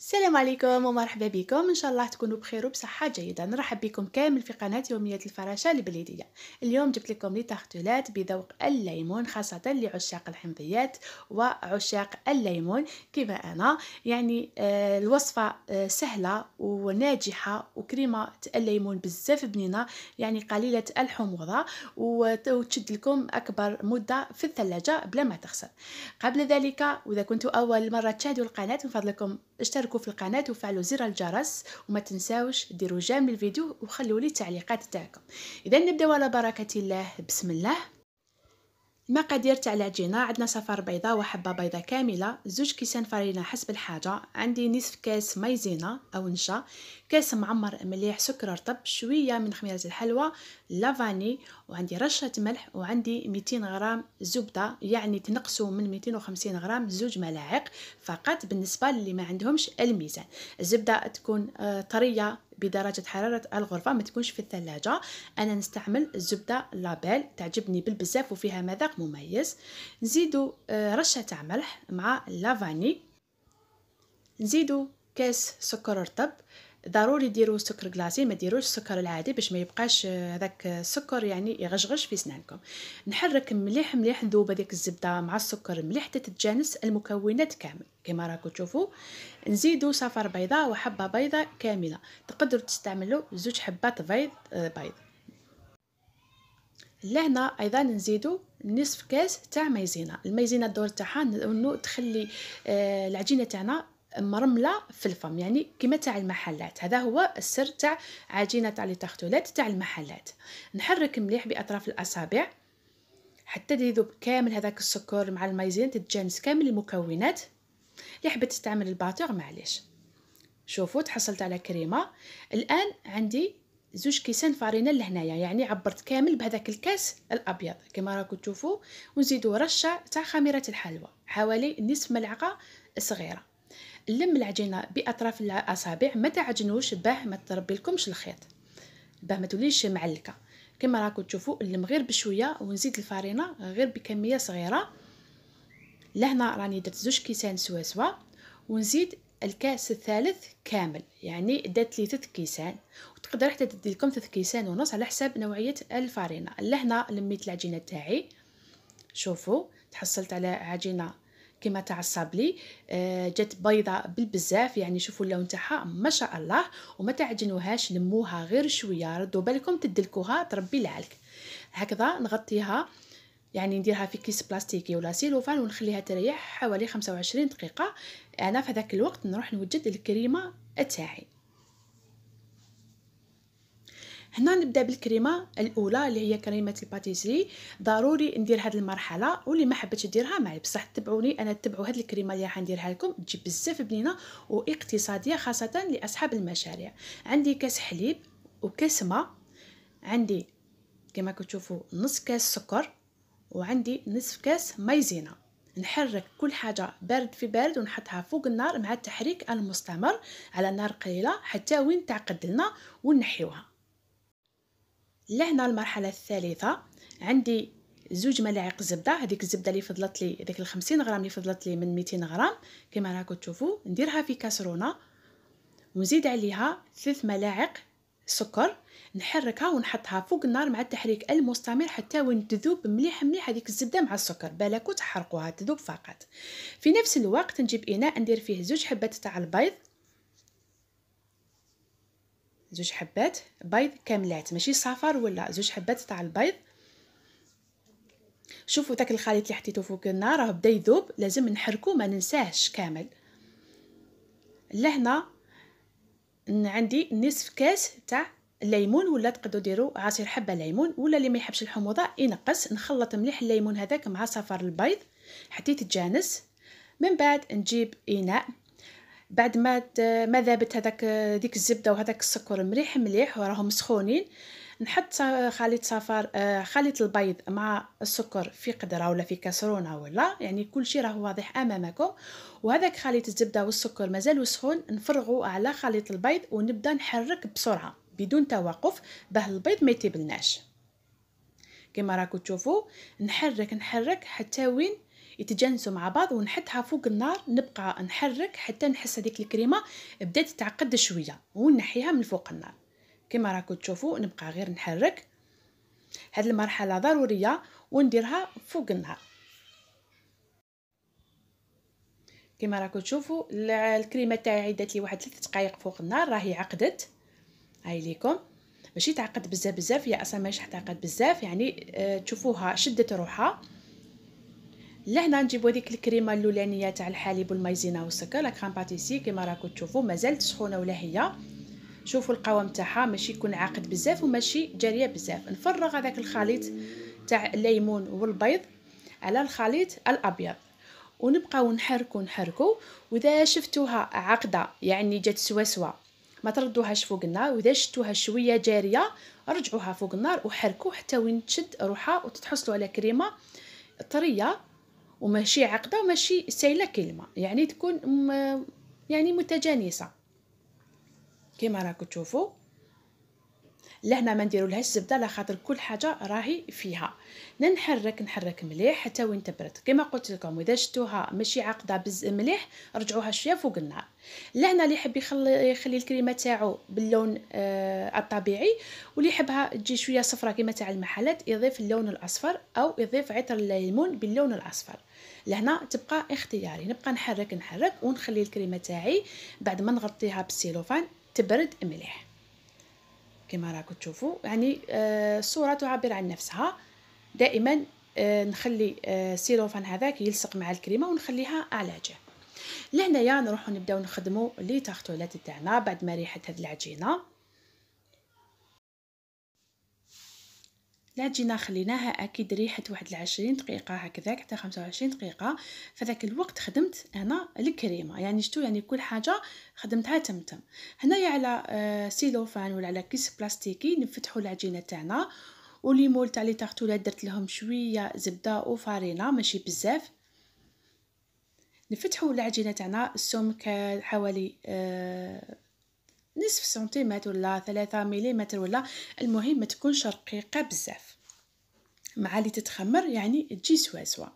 السلام عليكم ومرحبا بكم ان شاء الله تكونوا بخير وبصحه جيده نرحب بكم كامل في قناه يوميات الفراشه البليديه اليوم جبت لكم لي تختولات بذوق الليمون خاصه لعشاق الحمضيات وعشاق الليمون كما انا يعني آه الوصفه آه سهله وناجحه وكريمه الليمون بزاف بنينه يعني قليله الحموضه وتشد لكم اكبر مده في الثلاجه بلا ما تخسر قبل ذلك واذا كنتوا اول مره تشاهدوا القناه من فضلكم اشتركوا اشتركوا في القناة وفعلوا زر الجرس وما تنساوش ديروا جيم للفيديو وخلوا لي تعليقات تاعكم اذا نبداو على بركة الله بسم الله مقادير تاع العجينه عندنا صفار بيضاء وحبه بيضه كامله زوج كيسان فرينه حسب الحاجه عندي نصف كاس مايزينا او نشا كاس معمر مليح سكر رطب شويه من خميره الحلوى لافاني وعندي رشه ملح وعندي 200 غرام زبده يعني تنقصوا من 250 غرام زوج ملاعق فقط بالنسبه للي ما عندهمش الميزان الزبده تكون آه، طريه بدرجه حراره الغرفه ما تكونش في الثلاجه انا نستعمل الزبده لابيل تعجبني بالبزاف وفيها مذاق مميز نزيدو آه، رشه تاع ملح مع لافاني نزيدو كاس سكر رطب ضروري ديروا سكر كلاصي ما ديروش السكر العادي باش ما يبقاش آه، هذاك السكر يعني يغشغش في سنانكم نحرك مليح مليح نذوب هذيك الزبده مع السكر مليح حتى تتجانس المكونات كامل كما راكو تشوفوا نزيدوا صفر بيضه وحبه بيضه كامله تقدروا تستعملوا زوج حبات بيض آه، بيض لهنا ايضا نزيدوا نصف كاس تاع مايزينا المايزينا الدور تاعها انه تخلي آه، العجينه تاعنا مرمله في الفم يعني كما تاع المحلات هذا هو السر تاع عجينه تاع لي تارتوليت تاع المحلات نحرك مليح باطراف الاصابع حتى يذوب كامل هذاك السكر مع المايزين تتجانس كامل المكونات اللي حبيت تستعمل الباتور معليش شوفوا تحصلت على كريمه الان عندي زوج كيسان فارينة لهنايا يعني عبرت كامل بهذاك الكاس الابيض كما راكم تشوفوا ونزيدوا رشه تاع خميره الحلوى حوالي نصف ملعقه صغيره لم العجينه باطراف الاصابع ما تعجنوش باه ما تربي لكمش الخيط باه ما توليش معلكه كما راكم تشوفوا نلم غير بشويه ونزيد الفرينه غير بكميه صغيره لهنا راني درت زوج كيسان سوا سوا ونزيد الكاس الثالث كامل يعني درت لي ثلاث كيسان وتقدر حتى تدي لكم ثلاث كيسان ونص على حساب نوعيه الفرينه لهنا لميت العجينه تاعي شوفوا تحصلت على عجينه كما تاع الصابلي آه، جات بيضة بالبزاف يعني شوفوا اللون تاعها ما شاء الله وما تعجنوهاش لموها غير شويه ردوا بالكم تدلكوها تربي العلك هكذا نغطيها يعني نديرها في كيس بلاستيكي ولا سيلوفان ونخليها تريح حوالي 25 دقيقه انا في هذاك الوقت نروح نوجد الكريمه تاعي هنا نبدا بالكريمه الاولى اللي هي كريمه الباتيسري ضروري ندير هذه المرحله واللي ما حبتش ديرها معي بصح تبعوني انا تبعوا هذه الكريمه اللي راح نديرها لكم تجي بزاف بنينه واقتصاديه خاصه لاصحاب المشاريع عندي كاس حليب وكاس ماء عندي كما كتشوفوا نص كاس سكر وعندي نصف كاس مايزينا نحرك كل حاجة بارد في بارد ونحطها فوق النار مع التحريك المستمر على نار قليلة حتى وين تعقد لنا ونحيوها لهنا المرحله الثالثه عندي زوج ملاعق زبده هذيك الزبده اللي فضلت لي هذيك ال غرام اللي فضلت لي من 200 غرام كما راكم تشوفوا نديرها في كاسرونه ونزيد عليها ثلاث ملاعق سكر نحركها ونحطها فوق النار مع التحريك المستمر حتى وين تذوب مليح مليح هذيك الزبده مع السكر بالكو تحرقوها تذوب فقط في نفس الوقت نجيب اناء ندير فيه زوج حبات تاع البيض زوج حبات بيض كاملات ماشي صفر ولا زوج حبات تاع البيض شوفوا داك الخليط اللي حطيته فوق النار راه بدا يذوب لازم نحركو ما ننساهش كامل لهنا عندي نصف كاس تاع الليمون ولا تقدروا ديروا عصير حبه ليمون ولا اللي ما يحبش الحموضه ينقص نخلط مليح الليمون هذاك مع صفر البيض حطيت الجانس من بعد نجيب اناء بعد ما ما ذابت هذاك ديك الزبده وهذاك السكر مليح مليح وراهم سخونين نحط خليط صفار آه، خليط البيض مع السكر في قدره ولا في كاسرونه ولا يعني كل شيء راه واضح امامكم وهذاك خليط الزبده والسكر مازال سخون نفرغوا على خليط البيض ونبدا نحرك بسرعه بدون توقف باه البيض ما يتبلناش كما راكم تشوفوا نحرك نحرك حتى وين يتجانسوا مع بعض ونحطها فوق النار نبقى نحرك حتى نحس هذيك الكريمه بدات تعقد شويه ونحيها من فوق النار كما راكم تشوفوا نبقى غير نحرك هاد المرحله ضروريه ونديرها فوق النار كما راكم تشوفوا الكريمه تاعي دات لي واحد 3 دقائق فوق النار راهي عقدت هاي ليكم ماشي تعقد بزاف بزاف هي اصلا ماشي تعقد بزاف يعني آه تشوفوها شدت روحها لهنا نجيبو هذيك الكريمه اللولانيه تاع الحليب والمايزينا والسكر لا كريم باتيسي كما راكم تشوفوا مازالت سخونه ولا هي شوفوا القوام تاعها ماشي يكون عاقد بزاف وماشي جاريه بزاف نفرغ هذاك الخليط تاع الليمون والبيض على الخليط الابيض ونبقى نحركو نحركو واذا شفتوها عقده يعني جات سواسوه ما تردوهاش فوق النار واذا شفتوها شويه جاريه رجعوها فوق النار وحركو حتى وين تشد روحها وتتحصلوا على كريمه طريه وماشي عقده وماشي سايله كلمه يعني تكون يعني متجانسه كما راكم تشوفوا لهنا ما نديرولهاش زبده على خاطر كل حاجه راهي فيها نحرك نحرك مليح حتى وين تبرد كما قلت لكم اذا شتوها ماشي عاقده بز مليح رجعوها شويه فوق النار لهنا اللي يحب يخلي, يخلي الكريمه تاعو باللون آه الطبيعي واللي يحبها تجي شويه صفراء كما تاع المحلات يضيف اللون الاصفر او يضيف عطر الليمون باللون الاصفر لهنا تبقى اختياري نبقى نحرك نحرك ونخلي الكريمه تاعي بعد ما نغطيها بالسيلوفان تبرد مليح كما راكم تشوفوا يعني آه، الصوره تعبر عن نفسها دائما آه، نخلي السيلوفان آه، هذاك يلصق مع الكريمه ونخليها على جه لهنايا نروحو نبداو نخدمو لي تارتولات تاعنا بعد ما ريحت هاد العجينه العجينه خليناها اكيد ريحت واحد العشرين دقيقه هكذاك حتى خمسة وعشرين دقيقه فذاك الوقت خدمت انا الكريمه يعني شتو يعني كل حاجه خدمتها تمتم هنايا على سيلوفان آه، ولا على كيس بلاستيكي نفتحوا العجينه تاعنا وليمول تاع لي تارتولات درت لهم شويه زبده وفارينه ماشي بزاف نفتحوا العجينه تاعنا السمك حوالي أه نصف سنتيمتر ولا ثلاثة مليمتر ولا المهم ما تكونش رقيقة بزاف مع اللي تتخمر يعني تجي سواسوا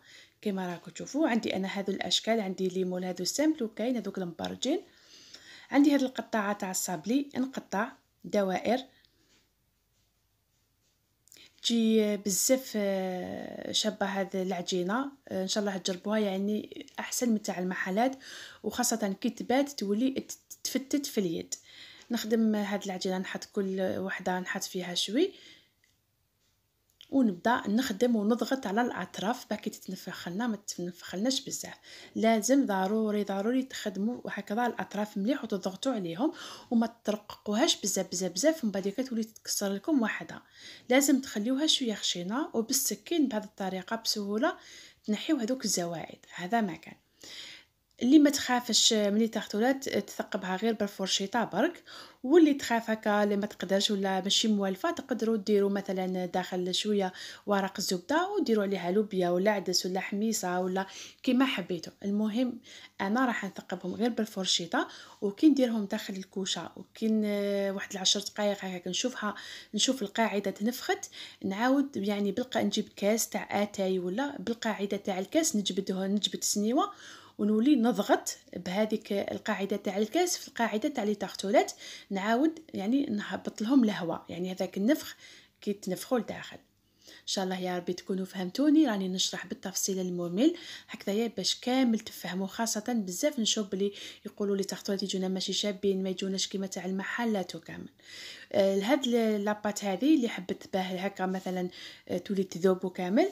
كما راكم تشوفوا عندي انا هذو الاشكال عندي ليمون هذو سامبل وكاين هذوك المبرجين عندي هاد القطاعه تاع الصابلي نقطع دوائر تجي بزاف آه، شابه هاد العجينه آه، ان شاء الله تجربوها يعني احسن من تاع المحلات وخاصه كي تبات تولي تفتت في اليد نخدم هاد العجينه نحط كل وحده نحط فيها شوي ونبدا نخدم ونضغط على الاطراف باكي تتنفخ لنا ما تتنفخلناش بزاف لازم ضروري ضروري تخدموا هكذا الاطراف مليح وتضغطوا عليهم وما ترققوهاش بزاف بزاف بزاف من بعد كتولي تتكسر لكم واحده لازم تخليوها شويه خشينه وبالسكين بهذه الطريقه بسهوله تنحيو هذوك الزواعد هذا ما كان اللي ما تخافش من التارتولات تثقبها غير بالفرشيطه برك واللي تخاف هكا اللي ما تقدرش ولا ماشي موالفه تقدروا ديروا مثلا داخل شويه ورق الزبده وديروا عليها لوبيا ولا عدس ولا حميصه ولا كيما حبيتوا المهم انا راح نثقبهم غير بالفرشيطه وكي نديرهم داخل الكوشه وكي واحد العشر دقائق هكا نشوفها نشوف القاعده تنفخت نعاود يعني بالقا نجيب كاس تاع اتاي ولا بالقاعده تاع الكاس نجبده نجبد السنيوه ونولي نضغط بهذيك القاعده تاع الكاس في القاعده تاع لي تارتولات نعاود يعني نهبط لهم الهواء يعني هذاك النفخ تنفخوا لداخل ان شاء الله يا ربي تكونوا فهمتوني راني نشرح بالتفصيل الممل هكذايا باش كامل تفهموا خاصه بزاف نشوف بلي يقولوا لي تخطرات يجونا ماشي شابين ما يجوناش كيما تاع المحلات وكامل آه هاد لاباط هذه اللي حبت باه هكا مثلا آه، تولي تذوب وكامل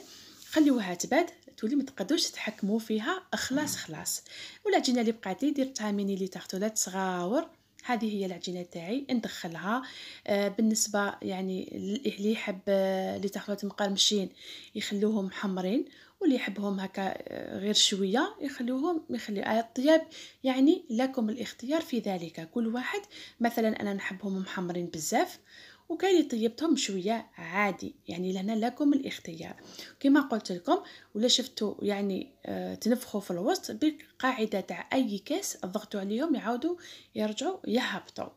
خليوها تبات تولي ما تقدوش تتحكموا فيها خلاص خلاص والعجينه اللي بقات لي درتها ميني لي تارتولات تصغاور هذه هي العجينه تاعي ندخلها آه، بالنسبه يعني اللي يحب آه، لي تارتولات مقرمشين يخلوهم محمرين واللي يحبهم هكا آه، غير شويه يخلوهم يخلي على الطياب يعني لكم الاختيار في ذلك كل واحد مثلا انا نحبهم محمرين بزاف وكاين طيبتهم شويه عادي يعني لهنا لكم الاختيار كما قلت لكم ولا شفتوا يعني آه تنفخوا في الوسط بالقاعده تاع اي كاس ضغطوا عليهم يعاودوا يرجعوا يهبطوا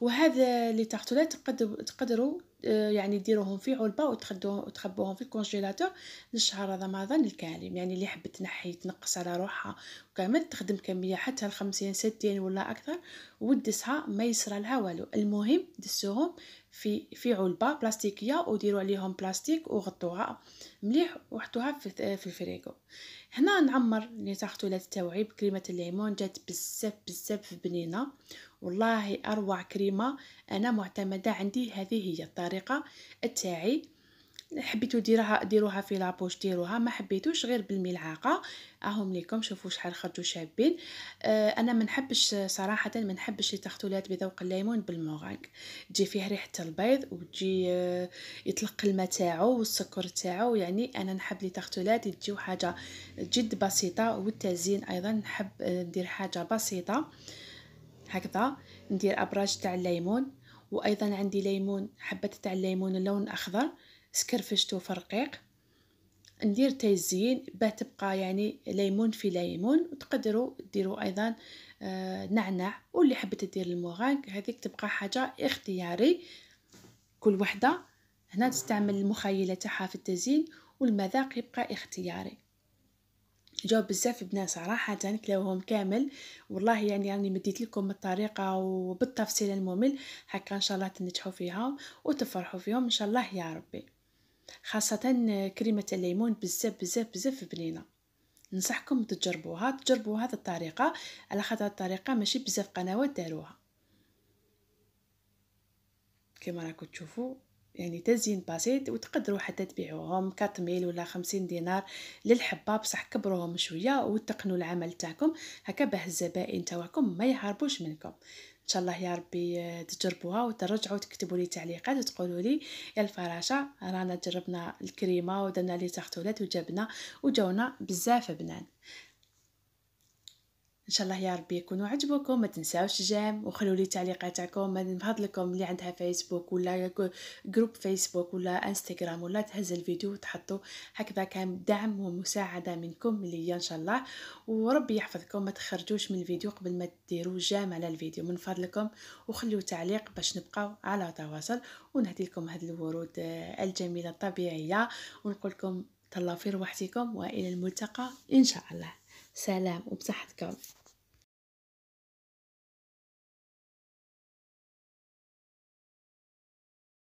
وهذا لي تقدروا آه، يعني ديروهم في علبه وتخبوهم في الكونجيلاتور لشهر رمضان الكريم يعني اللي حبت تنحي تنقص على روحها وكامل تخدم كميه حتى ل 50 60 ولا اكثر ودسها ما يصرى لها والو المهم دسوهم في في علبه بلاستيكيه وديروا عليهم بلاستيك وغطوها مليح وحطوها في, في الفريغو هنا نعمر اللي تاخذوا لا تستوعب كريمه الليمون جات بزاف بزاف بنينه والله اروع كريمه انا معتمده عندي هذه هي الطريقه تاعي حبيتو ديروها ديروها في لابوش ديروها ما حبيتوش غير بالملعقه اهم ليكم شوفوا شحال خرجوا شابين آه انا ما نحبش صراحه ما نحبش تختولات بذوق الليمون بالموغاك تجي فيه ريحه البيض وتجي آه يطلق الماء تاعو والسكر تاعو يعني انا نحب لي تختولات تجيو حاجه جد بسيطه والتزيين ايضا نحب آه، ندير حاجه بسيطه هكذا ندير ابراج تاع الليمون وايضا عندي ليمون حبه تاع الليمون اللون الاخضر سكرفشتو في الرقيق ندير تاي الزين باه تبقى يعني ليمون في ليمون وتقدروا ديروا ايضا آه نعناع واللي حبيت دير الموغانك هذيك تبقى حاجه اختياري كل وحده هنا تستعمل المخيله تاعها في التزيين والمذاق يبقى اختياري جاو بزاف بنات صراحه كلاوهم كامل والله يعني راني يعني مديت لكم الطريقه وبالتفصيل الممل هكا ان شاء الله تنجحوا فيها وتفرحوا فيهم ان شاء الله يا ربي خاصة كريمة الليمون بزاف بزاف بزاف بنينة ننصحكم تجربوها تجربوا هذه الطريقة على خاطر الطريقة ماشي بزاف قنوات داروها كما راكم تشوفوا يعني تزيين بسيط وتقدروا حتى تبيعوهم كاتميل ولا خمسين دينار للحبه بصح كبروهم شويه وتقنوا العمل تاعكم هكا باه الزبائن تاعكم ما يهربوش منكم ان شاء الله يا ربي آه، تجربوها وترجعوا تكتبوا لي تعليقات وتقولوا لي يا الفراشه رانا جربنا الكريمه ودرنا لي تختولات وجبنا وجونا بزاف بنان ان شاء الله يا ربي يكونوا عجبوكم ما تنساوش جيم وخلوا لي تعليقاتكم ما نبهض لكم اللي عندها فيسبوك ولا جروب فيسبوك ولا انستغرام ولا تهز الفيديو وتحطوا هكذا كان دعم ومساعده منكم ليا ان شاء الله وربي يحفظكم ما تخرجوش من الفيديو قبل ما ديروا جيم على الفيديو من فضلكم وخلوا تعليق باش نبقاو على تواصل ونهدي لكم هذه الورود آه، الجميله الطبيعيه ونقول لكم تهلاو في رواحتكم والى الملتقى ان شاء الله سلام وبصحتكم